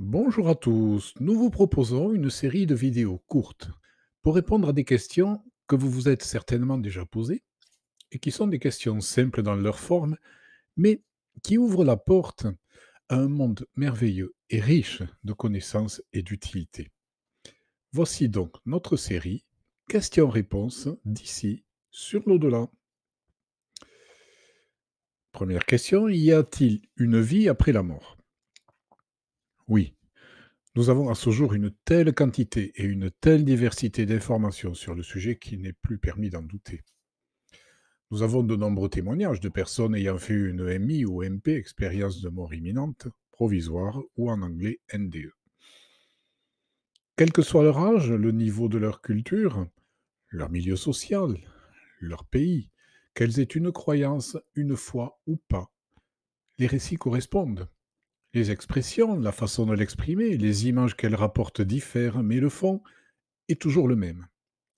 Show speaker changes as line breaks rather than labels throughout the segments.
Bonjour à tous, nous vous proposons une série de vidéos courtes pour répondre à des questions que vous vous êtes certainement déjà posées et qui sont des questions simples dans leur forme, mais qui ouvrent la porte à un monde merveilleux et riche de connaissances et d'utilités. Voici donc notre série Questions-réponses d'ici sur l'au-delà. Première question, y a-t-il une vie après la mort oui. Nous avons à ce jour une telle quantité et une telle diversité d'informations sur le sujet qu'il n'est plus permis d'en douter. Nous avons de nombreux témoignages de personnes ayant fait une MI ou MP, expérience de mort imminente, provisoire ou en anglais NDE. Quel que soit leur âge, le niveau de leur culture, leur milieu social, leur pays, qu'elles aient une croyance, une foi ou pas, les récits correspondent. Les expressions, la façon de l'exprimer, les images qu'elle rapporte diffèrent, mais le fond est toujours le même.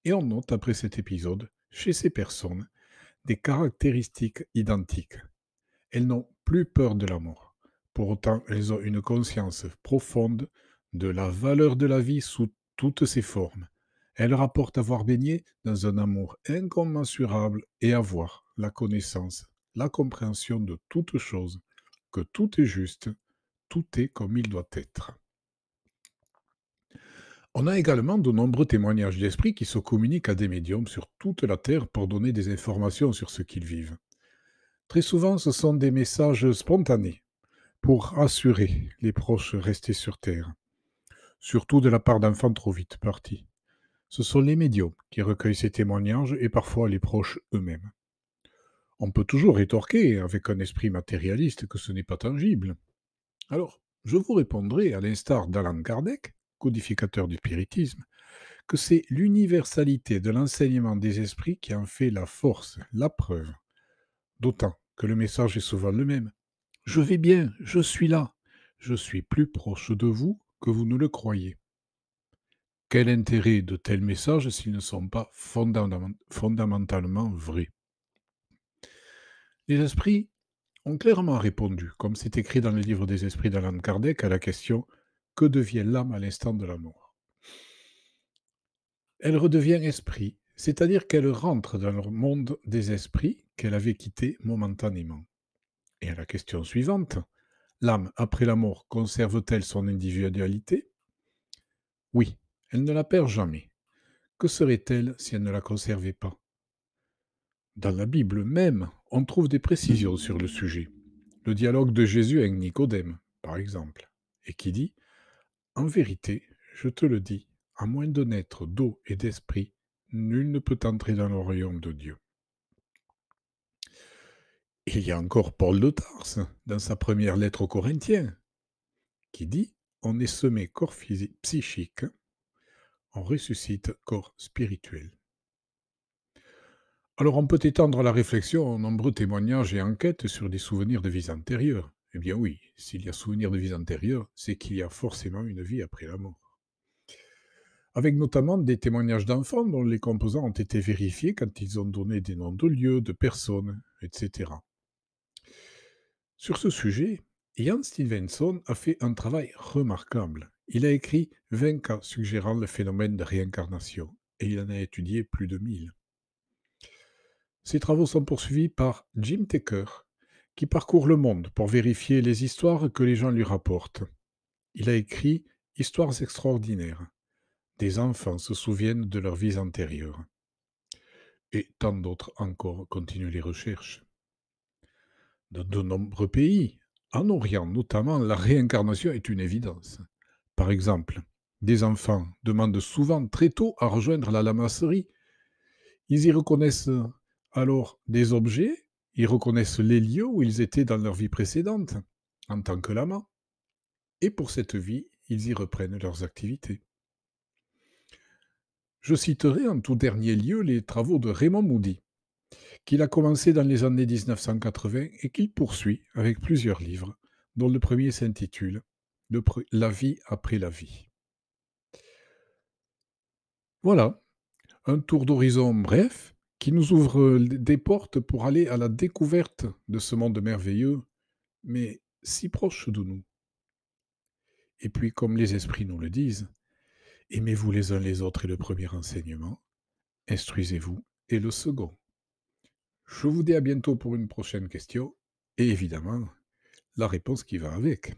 Et on note après cet épisode, chez ces personnes, des caractéristiques identiques. Elles n'ont plus peur de l'amour. Pour autant, elles ont une conscience profonde de la valeur de la vie sous toutes ses formes. Elles rapportent avoir baigné dans un amour incommensurable et avoir la connaissance, la compréhension de toute chose, que tout est juste, tout est comme il doit être. On a également de nombreux témoignages d'esprit qui se communiquent à des médiums sur toute la Terre pour donner des informations sur ce qu'ils vivent. Très souvent, ce sont des messages spontanés pour assurer les proches restés sur Terre, surtout de la part d'enfants trop vite partis. Ce sont les médiums qui recueillent ces témoignages et parfois les proches eux-mêmes. On peut toujours rétorquer avec un esprit matérialiste que ce n'est pas tangible. Alors, je vous répondrai, à l'instar d'Alan Kardec, codificateur du spiritisme, que c'est l'universalité de l'enseignement des esprits qui en fait la force, la preuve. D'autant que le message est souvent le même. Je vais bien, je suis là, je suis plus proche de vous que vous ne le croyez. Quel intérêt de tels messages s'ils ne sont pas fondamentalement vrais Les esprits ont clairement répondu, comme c'est écrit dans le livre des esprits d'Alan Kardec, à la question Que devient l'âme à l'instant de la mort Elle redevient esprit, c'est-à-dire qu'elle rentre dans le monde des esprits qu'elle avait quitté momentanément. Et à la question suivante, l'âme après la mort conserve-t-elle son individualité Oui, elle ne la perd jamais. Que serait-elle si elle ne la conservait pas Dans la Bible même, on trouve des précisions sur le sujet. Le dialogue de Jésus avec Nicodème, par exemple, et qui dit En vérité, je te le dis, à moins de naître d'eau et d'esprit, nul ne peut entrer dans le royaume de Dieu. il y a encore Paul de Tarse, dans sa première lettre aux Corinthiens, qui dit On est semé corps physique, psychique, on ressuscite corps spirituel. Alors on peut étendre la réflexion aux nombreux témoignages et enquêtes sur des souvenirs de vies antérieures. Eh bien oui, s'il y a souvenirs de vies antérieures, c'est qu'il y a forcément une vie après la mort. Avec notamment des témoignages d'enfants dont les composants ont été vérifiés quand ils ont donné des noms de lieux, de personnes, etc. Sur ce sujet, Jan Stevenson a fait un travail remarquable. Il a écrit 20 cas suggérant le phénomène de réincarnation et il en a étudié plus de 1000. Ses travaux sont poursuivis par Jim Taker, qui parcourt le monde pour vérifier les histoires que les gens lui rapportent. Il a écrit Histoires extraordinaires. Des enfants se souviennent de leurs vies antérieures. Et tant d'autres encore continuent les recherches. Dans de nombreux pays, en Orient notamment, la réincarnation est une évidence. Par exemple, des enfants demandent souvent très tôt à rejoindre la lamasserie. Ils y reconnaissent alors des objets, ils reconnaissent les lieux où ils étaient dans leur vie précédente, en tant que lama, et pour cette vie, ils y reprennent leurs activités. Je citerai en tout dernier lieu les travaux de Raymond Moody, qu'il a commencé dans les années 1980 et qu'il poursuit avec plusieurs livres, dont le premier s'intitule La vie après la vie. Voilà, un tour d'horizon bref qui nous ouvre euh, des portes pour aller à la découverte de ce monde merveilleux, mais si proche de nous. Et puis, comme les esprits nous le disent, aimez-vous les uns les autres et le premier enseignement, instruisez-vous et le second. Je vous dis à bientôt pour une prochaine question, et évidemment, la réponse qui va avec.